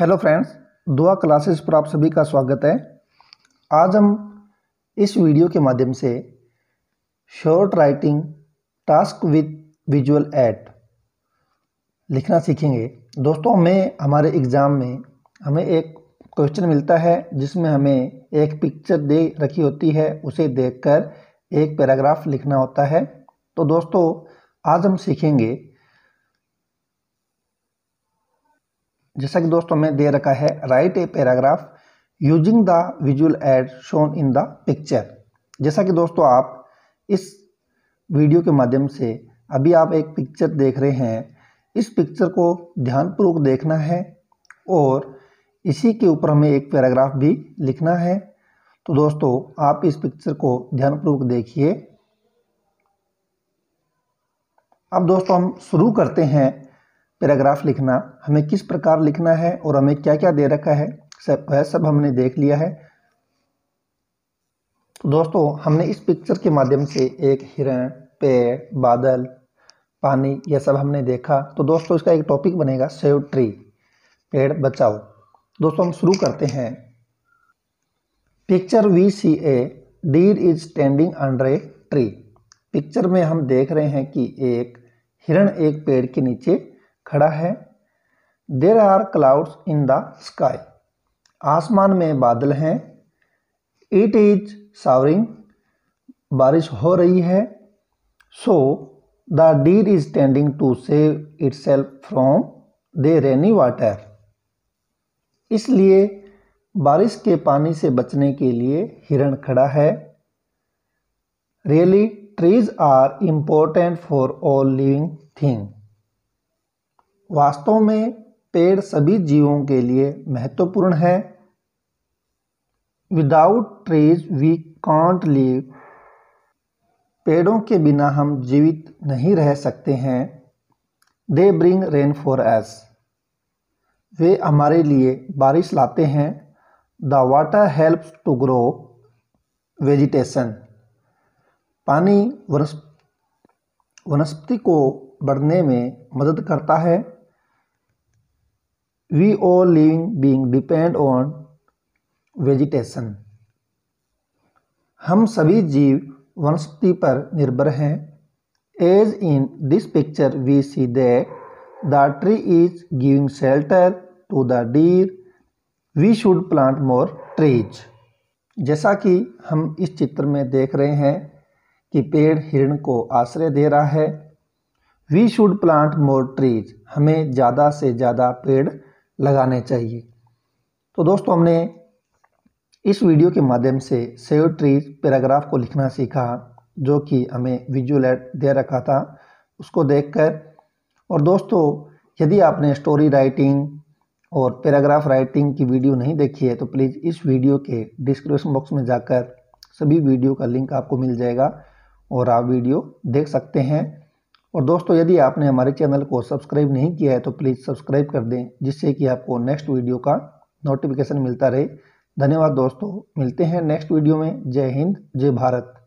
hello friends दुआ classes पर आप सभी का स्वागत है आज हम इस वीडियो के माध्यम से short writing task with visual aid लिखना सीखेंगे दोस्तों हमें हमारे एग्ज़ाम में हमें एक क्वेश्चन मिलता है जिसमें हमें एक पिक्चर दे रखी होती है उसे देखकर एक पैराग्राफ लिखना होता है तो दोस्तों आज हम सीखेंगे जैसा कि दोस्तों में दे रखा है write a paragraph using the visual aid shown in the picture जैसा कि दोस्तों आप इस वीडियो के माध्यम से अभी आप एक पिक्चर देख रहे हैं इस पिक्चर को ध्यानपूर्वक देखना है और इसी के ऊपर हमें एक पैराग्राफ भी लिखना है तो दोस्तों आप इस पिक्चर को ध्यानपूर्वक देखिए अब दोस्तों हम शुरू करते हैं पैराग्राफ लिखना हमें किस प्रकार लिखना है और हमें क्या क्या दे रखा है सब वह सब हमने देख लिया है तो दोस्तों हमने इस पिक्चर के माध्यम से एक हिरण पेड़ बादल पानी यह सब हमने देखा तो दोस्तों इसका एक टॉपिक बनेगा सेव ट्री पेड़ बचाओ दोस्तों हम शुरू करते हैं picture we see a deer is standing under a tree picture में हम देख रहे हैं कि एक हिरण एक पेड़ के नीचे खड़ा है there are clouds in the sky आसमान में बादल हैं इट इज सावरिंग बारिश हो रही है so the deer is tending to save itself from the rainy water इसलिए बारिश के पानी से बचने के लिए हिरण खड़ा है really trees are important for all living thing वास्तव में पेड़ सभी जीवों के लिए महत्वपूर्ण है without trees we can't live पेड़ों के बिना हम जीवित नहीं रह सकते हैं they bring rain for us वे हमारे लिए बारिश लाते हैं the water helps to grow vegetation पानी वनस्पति को बढ़ने में मदद करता है we all living being depend on vegetation हम सभी जीव वनस्पति पर निर्भर हैं as in this picture we see that the tree is giving shelter to the deer we should plant more trees जैसा कि हम इस चित्र में देख रहे हैं कि पेड़ हिरण को आश्रय दे रहा है we should plant more trees हमें ज़्यादा से ज़्यादा पेड़ लगाने चाहिए तो दोस्तों हमने इस वीडियो के माध्यम से सेव ट्रीज पैराग्राफ को लिखना सीखा जो कि हमें विजुअल एड दे रखा था उसको देखकर और दोस्तों यदि आपने स्टोरी राइटिंग और पैराग्राफ राइटिंग की वीडियो नहीं देखी है तो प्लीज़ इस वीडियो के डिस्क्रिप्शन बॉक्स में जाकर सभी वीडियो का लिंक आपको मिल जाएगा और आप वीडियो देख सकते हैं और दोस्तों यदि आपने हमारे चैनल को सब्सक्राइब नहीं किया है तो प्लीज़ सब्सक्राइब कर दें जिससे कि आपको नेक्स्ट वीडियो का नोटिफिकेशन मिलता रहे धन्यवाद दोस्तों मिलते हैं नेक्स्ट वीडियो में जय हिंद जय भारत